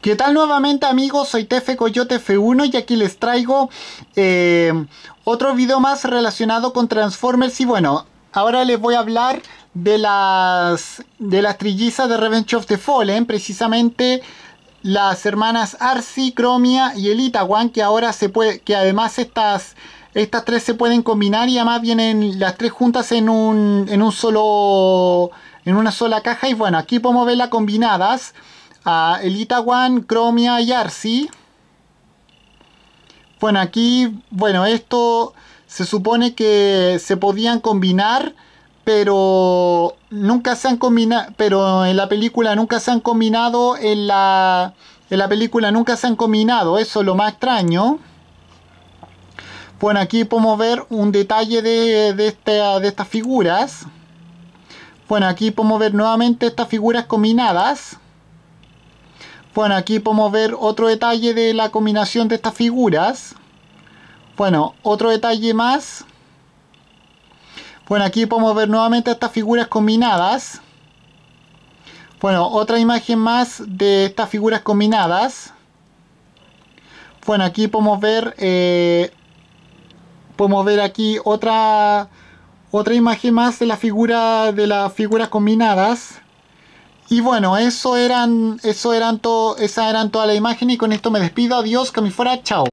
¿Qué tal nuevamente amigos? Soy Tefe Coyote F1 y aquí les traigo eh, otro video más relacionado con Transformers y bueno, ahora les voy a hablar de las, de las trillizas de Revenge of the Fallen, precisamente las hermanas Arcy, Cromia y Elita One que ahora se puede, que además estas, estas tres se pueden combinar y además vienen las tres juntas en un, en un solo, en una sola caja y bueno, aquí podemos verlas combinadas a Elita Wan, Cromia y Arcee... Bueno, aquí, bueno, esto se supone que se podían combinar, pero nunca se han combinado, pero en la película nunca se han combinado, en la, película nunca se han combinado, eso es lo más extraño. Bueno, aquí podemos ver un detalle de, de este, estas figuras. Bueno, aquí podemos ver nuevamente estas figuras combinadas. Bueno, aquí podemos ver otro detalle de la combinación de estas figuras. Bueno, otro detalle más. Bueno, aquí podemos ver nuevamente estas figuras combinadas. Bueno, otra imagen más de estas figuras combinadas. Bueno, aquí podemos ver, eh, podemos ver aquí otra, otra imagen más de la figura de las figuras combinadas. Y bueno, eso eran, eso eran todo, esa eran toda la imagen y con esto me despido. Adiós, que me fuera, chao.